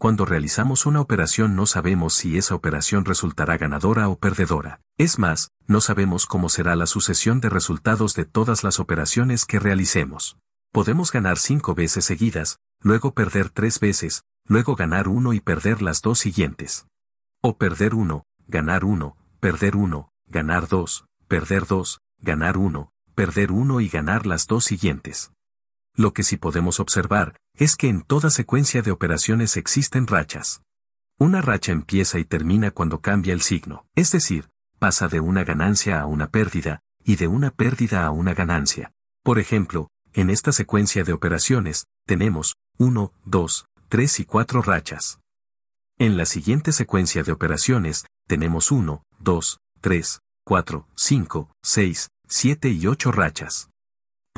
Cuando realizamos una operación no sabemos si esa operación resultará ganadora o perdedora. Es más, no sabemos cómo será la sucesión de resultados de todas las operaciones que realicemos. Podemos ganar cinco veces seguidas, luego perder tres veces, luego ganar uno y perder las dos siguientes. O perder uno, ganar uno, perder uno, ganar dos, perder dos, ganar uno, perder uno y ganar las dos siguientes lo que sí podemos observar es que en toda secuencia de operaciones existen rachas. Una racha empieza y termina cuando cambia el signo, es decir, pasa de una ganancia a una pérdida, y de una pérdida a una ganancia. Por ejemplo, en esta secuencia de operaciones, tenemos 1, 2, 3 y 4 rachas. En la siguiente secuencia de operaciones, tenemos 1, 2, 3, 4, 5, 6, 7 y 8 rachas.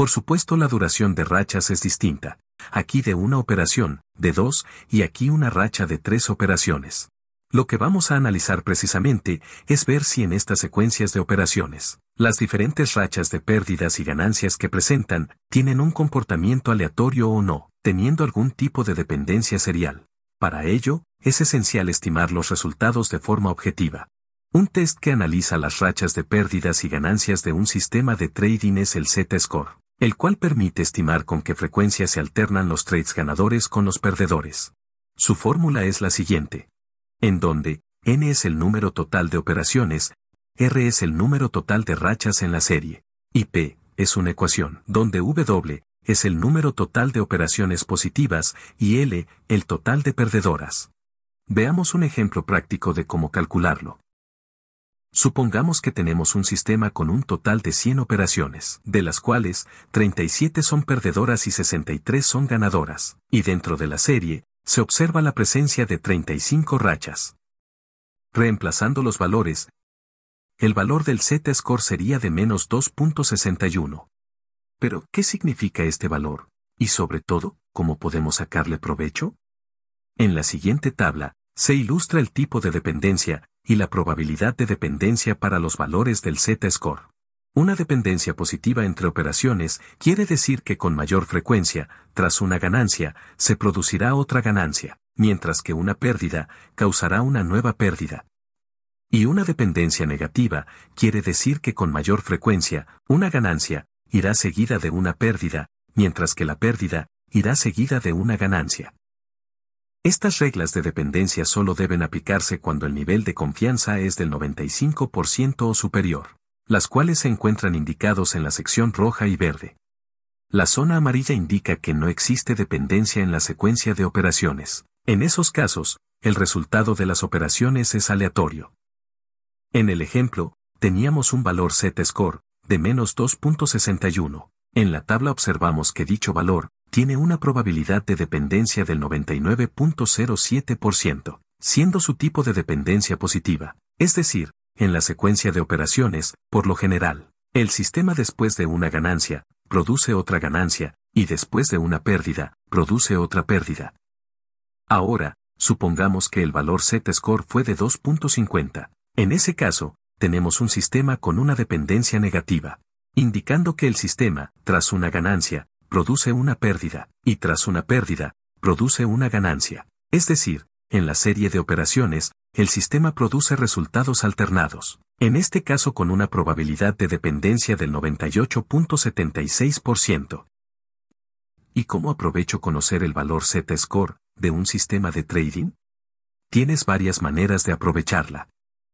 Por supuesto la duración de rachas es distinta, aquí de una operación, de dos, y aquí una racha de tres operaciones. Lo que vamos a analizar precisamente es ver si en estas secuencias de operaciones, las diferentes rachas de pérdidas y ganancias que presentan tienen un comportamiento aleatorio o no, teniendo algún tipo de dependencia serial. Para ello, es esencial estimar los resultados de forma objetiva. Un test que analiza las rachas de pérdidas y ganancias de un sistema de trading es el Z-score el cual permite estimar con qué frecuencia se alternan los trades ganadores con los perdedores. Su fórmula es la siguiente, en donde n es el número total de operaciones, r es el número total de rachas en la serie, y p es una ecuación, donde w es el número total de operaciones positivas y l el total de perdedoras. Veamos un ejemplo práctico de cómo calcularlo. Supongamos que tenemos un sistema con un total de 100 operaciones, de las cuales 37 son perdedoras y 63 son ganadoras, y dentro de la serie, se observa la presencia de 35 rachas. Reemplazando los valores, el valor del Z-score sería de menos 2.61. Pero, ¿qué significa este valor? Y sobre todo, ¿cómo podemos sacarle provecho? En la siguiente tabla, se ilustra el tipo de dependencia, y la probabilidad de dependencia para los valores del Z-score. Una dependencia positiva entre operaciones quiere decir que con mayor frecuencia, tras una ganancia, se producirá otra ganancia, mientras que una pérdida causará una nueva pérdida. Y una dependencia negativa quiere decir que con mayor frecuencia, una ganancia irá seguida de una pérdida, mientras que la pérdida irá seguida de una ganancia. Estas reglas de dependencia solo deben aplicarse cuando el nivel de confianza es del 95% o superior, las cuales se encuentran indicados en la sección roja y verde. La zona amarilla indica que no existe dependencia en la secuencia de operaciones. En esos casos, el resultado de las operaciones es aleatorio. En el ejemplo, teníamos un valor z-score de menos 2.61. En la tabla observamos que dicho valor tiene una probabilidad de dependencia del 99.07%, siendo su tipo de dependencia positiva, es decir, en la secuencia de operaciones, por lo general, el sistema después de una ganancia, produce otra ganancia, y después de una pérdida, produce otra pérdida. Ahora, supongamos que el valor Z-score fue de 2.50. En ese caso, tenemos un sistema con una dependencia negativa, indicando que el sistema, tras una ganancia, produce una pérdida, y tras una pérdida, produce una ganancia. Es decir, en la serie de operaciones, el sistema produce resultados alternados, en este caso con una probabilidad de dependencia del 98.76%. ¿Y cómo aprovecho conocer el valor Z-score de un sistema de trading? Tienes varias maneras de aprovecharla.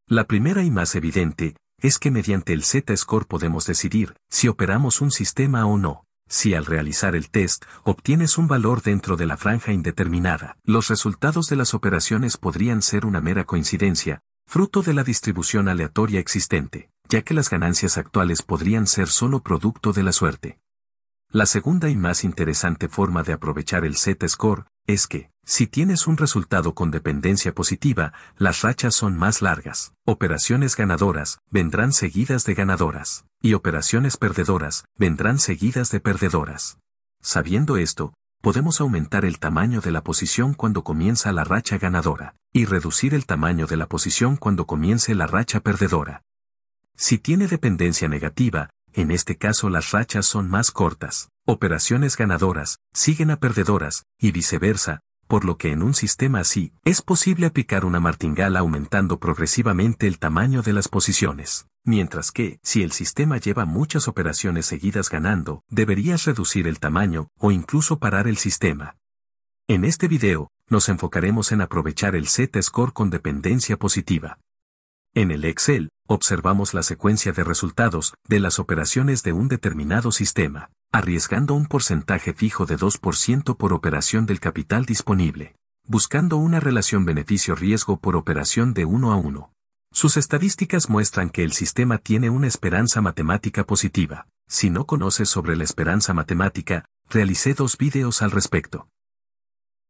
La primera y más evidente es que mediante el Z-score podemos decidir si operamos un sistema o no. Si al realizar el test obtienes un valor dentro de la franja indeterminada, los resultados de las operaciones podrían ser una mera coincidencia, fruto de la distribución aleatoria existente, ya que las ganancias actuales podrían ser solo producto de la suerte. La segunda y más interesante forma de aprovechar el set score es que, si tienes un resultado con dependencia positiva, las rachas son más largas. Operaciones ganadoras vendrán seguidas de ganadoras, y operaciones perdedoras vendrán seguidas de perdedoras. Sabiendo esto, podemos aumentar el tamaño de la posición cuando comienza la racha ganadora, y reducir el tamaño de la posición cuando comience la racha perdedora. Si tiene dependencia negativa, en este caso las rachas son más cortas, Operaciones ganadoras siguen a perdedoras, y viceversa, por lo que en un sistema así es posible aplicar una martingala aumentando progresivamente el tamaño de las posiciones. Mientras que, si el sistema lleva muchas operaciones seguidas ganando, deberías reducir el tamaño o incluso parar el sistema. En este video, nos enfocaremos en aprovechar el Z-score con dependencia positiva. En el Excel, observamos la secuencia de resultados de las operaciones de un determinado sistema arriesgando un porcentaje fijo de 2% por operación del capital disponible, buscando una relación beneficio-riesgo por operación de 1 a 1. Sus estadísticas muestran que el sistema tiene una esperanza matemática positiva. Si no conoces sobre la esperanza matemática, realicé dos vídeos al respecto.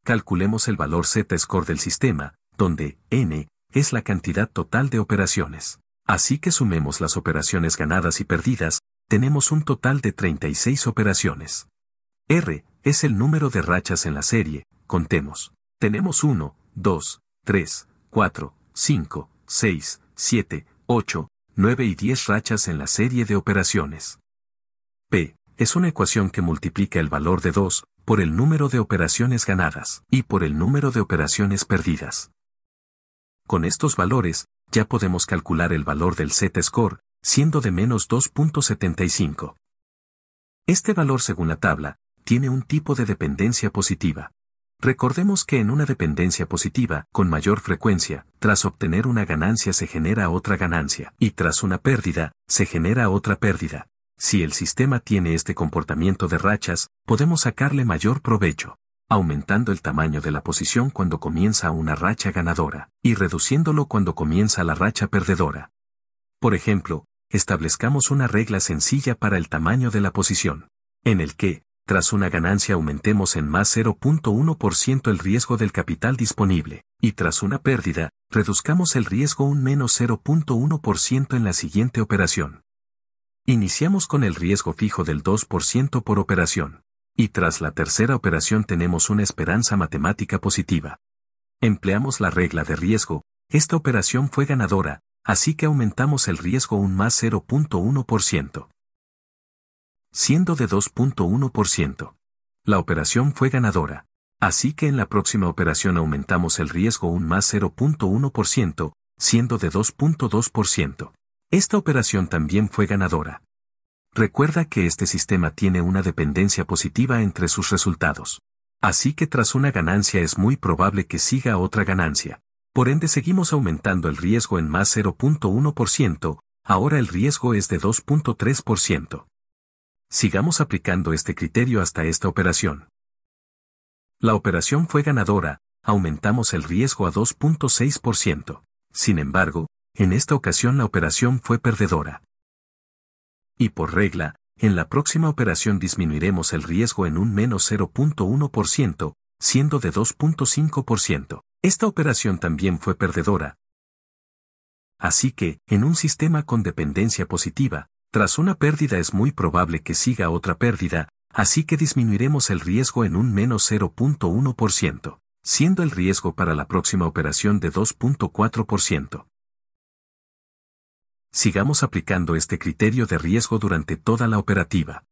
Calculemos el valor Z-score del sistema, donde n es la cantidad total de operaciones. Así que sumemos las operaciones ganadas y perdidas, tenemos un total de 36 operaciones. R es el número de rachas en la serie, contemos. Tenemos 1, 2, 3, 4, 5, 6, 7, 8, 9 y 10 rachas en la serie de operaciones. P es una ecuación que multiplica el valor de 2 por el número de operaciones ganadas y por el número de operaciones perdidas. Con estos valores, ya podemos calcular el valor del set score siendo de menos 2.75. Este valor según la tabla, tiene un tipo de dependencia positiva. Recordemos que en una dependencia positiva, con mayor frecuencia, tras obtener una ganancia se genera otra ganancia, y tras una pérdida, se genera otra pérdida. Si el sistema tiene este comportamiento de rachas, podemos sacarle mayor provecho, aumentando el tamaño de la posición cuando comienza una racha ganadora, y reduciéndolo cuando comienza la racha perdedora. Por ejemplo, establezcamos una regla sencilla para el tamaño de la posición, en el que, tras una ganancia aumentemos en más 0.1% el riesgo del capital disponible, y tras una pérdida, reduzcamos el riesgo un menos 0.1% en la siguiente operación. Iniciamos con el riesgo fijo del 2% por operación, y tras la tercera operación tenemos una esperanza matemática positiva. Empleamos la regla de riesgo, esta operación fue ganadora, así que aumentamos el riesgo un más 0.1%. Siendo de 2.1%. La operación fue ganadora, así que en la próxima operación aumentamos el riesgo un más 0.1%, siendo de 2.2%. Esta operación también fue ganadora. Recuerda que este sistema tiene una dependencia positiva entre sus resultados. Así que tras una ganancia es muy probable que siga otra ganancia. Por ende seguimos aumentando el riesgo en más 0.1%, ahora el riesgo es de 2.3%. Sigamos aplicando este criterio hasta esta operación. La operación fue ganadora, aumentamos el riesgo a 2.6%. Sin embargo, en esta ocasión la operación fue perdedora. Y por regla, en la próxima operación disminuiremos el riesgo en un menos 0.1%, siendo de 2.5%. Esta operación también fue perdedora. Así que, en un sistema con dependencia positiva, tras una pérdida es muy probable que siga otra pérdida, así que disminuiremos el riesgo en un menos 0.1%, siendo el riesgo para la próxima operación de 2.4%. Sigamos aplicando este criterio de riesgo durante toda la operativa.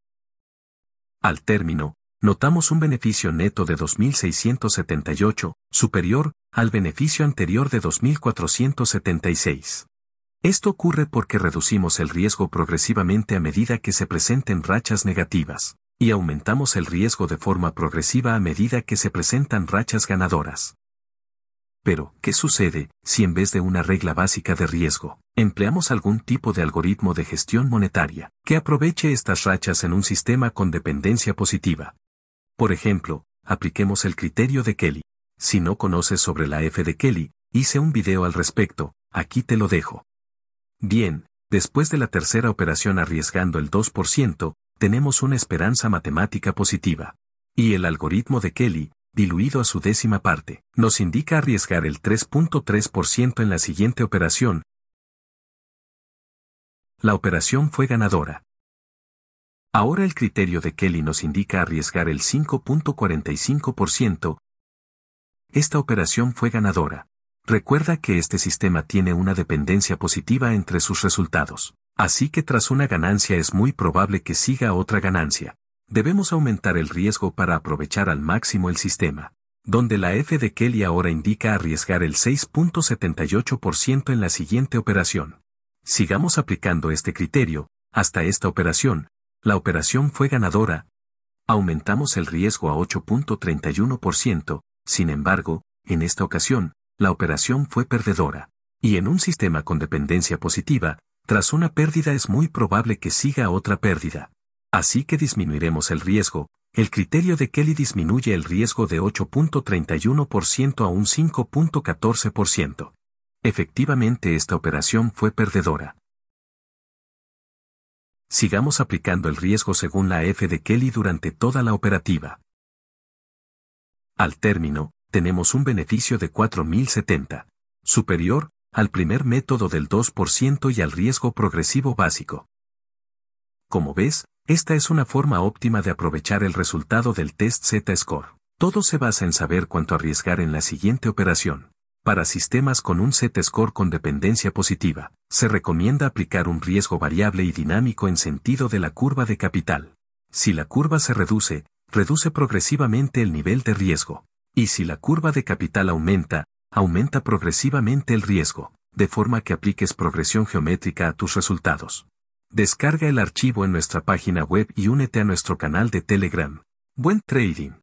Al término, notamos un beneficio neto de 2.678, superior, al beneficio anterior de 2.476. Esto ocurre porque reducimos el riesgo progresivamente a medida que se presenten rachas negativas, y aumentamos el riesgo de forma progresiva a medida que se presentan rachas ganadoras. Pero, ¿qué sucede si en vez de una regla básica de riesgo, empleamos algún tipo de algoritmo de gestión monetaria que aproveche estas rachas en un sistema con dependencia positiva? Por ejemplo, apliquemos el criterio de Kelly, si no conoces sobre la F de Kelly, hice un video al respecto, aquí te lo dejo. Bien, después de la tercera operación arriesgando el 2%, tenemos una esperanza matemática positiva. Y el algoritmo de Kelly, diluido a su décima parte, nos indica arriesgar el 3.3% en la siguiente operación. La operación fue ganadora. Ahora el criterio de Kelly nos indica arriesgar el 5.45%, esta operación fue ganadora. Recuerda que este sistema tiene una dependencia positiva entre sus resultados. Así que tras una ganancia es muy probable que siga otra ganancia. Debemos aumentar el riesgo para aprovechar al máximo el sistema. Donde la F de Kelly ahora indica arriesgar el 6.78% en la siguiente operación. Sigamos aplicando este criterio, hasta esta operación, la operación fue ganadora. Aumentamos el riesgo a 8.31%, sin embargo, en esta ocasión, la operación fue perdedora. Y en un sistema con dependencia positiva, tras una pérdida es muy probable que siga otra pérdida. Así que disminuiremos el riesgo. El criterio de Kelly disminuye el riesgo de 8.31% a un 5.14%. Efectivamente esta operación fue perdedora. Sigamos aplicando el riesgo según la F de Kelly durante toda la operativa. Al término, tenemos un beneficio de 4.070, superior al primer método del 2% y al riesgo progresivo básico. Como ves, esta es una forma óptima de aprovechar el resultado del test Z-score. Todo se basa en saber cuánto arriesgar en la siguiente operación. Para sistemas con un Z-score con dependencia positiva, se recomienda aplicar un riesgo variable y dinámico en sentido de la curva de capital. Si la curva se reduce, reduce progresivamente el nivel de riesgo. Y si la curva de capital aumenta, aumenta progresivamente el riesgo, de forma que apliques progresión geométrica a tus resultados. Descarga el archivo en nuestra página web y únete a nuestro canal de Telegram. Buen trading.